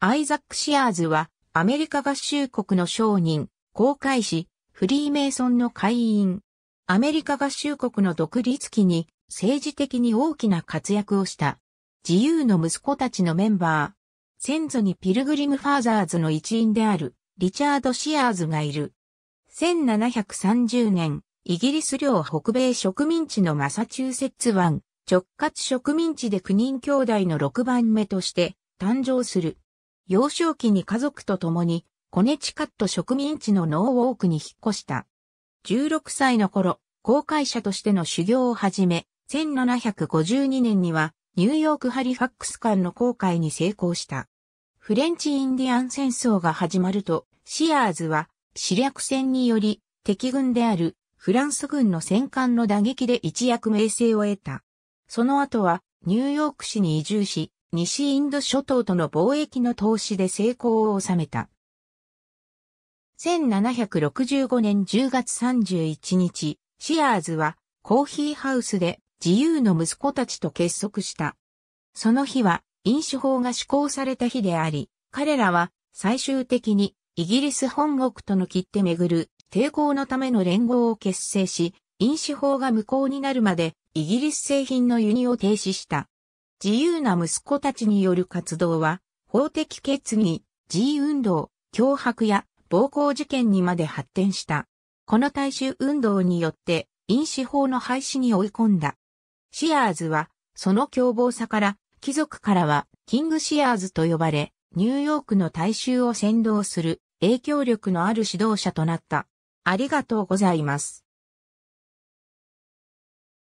アイザック・シアーズは、アメリカ合衆国の商人、公開士、フリーメイソンの会員。アメリカ合衆国の独立期に政治的に大きな活躍をした。自由の息子たちのメンバー。先祖にピルグリムファーザーズの一員である、リチャード・シアーズがいる。1730年、イギリス領北米植民地のマサチューセッツ湾、直轄植民地で9人兄弟の6番目として誕生する。幼少期に家族と共に、コネチカット植民地のノーウォークに引っ越した。16歳の頃、公開者としての修行を始め、1752年には、ニューヨーク・ハリファックス間の航海に成功した。フレンチ・インディアン戦争が始まると、シアーズは、死略戦により、敵軍であるフランス軍の戦艦の打撃で一躍名声を得た。その後は、ニューヨーク市に移住し、西インド諸島との貿易の投資で成功を収めた。1765年10月31日、シアーズはコーヒーハウスで自由の息子たちと結束した。その日は飲酒法が施行された日であり、彼らは最終的にイギリス本国との切手巡る抵抗のための連合を結成し、飲酒法が無効になるまでイギリス製品の輸入を停止した。自由な息子たちによる活動は、法的決議、自由運動、脅迫や暴行事件にまで発展した。この大衆運動によって、飲酒法の廃止に追い込んだ。シアーズは、その凶暴さから、貴族からは、キングシアーズと呼ばれ、ニューヨークの大衆を先導する影響力のある指導者となった。ありがとうございます。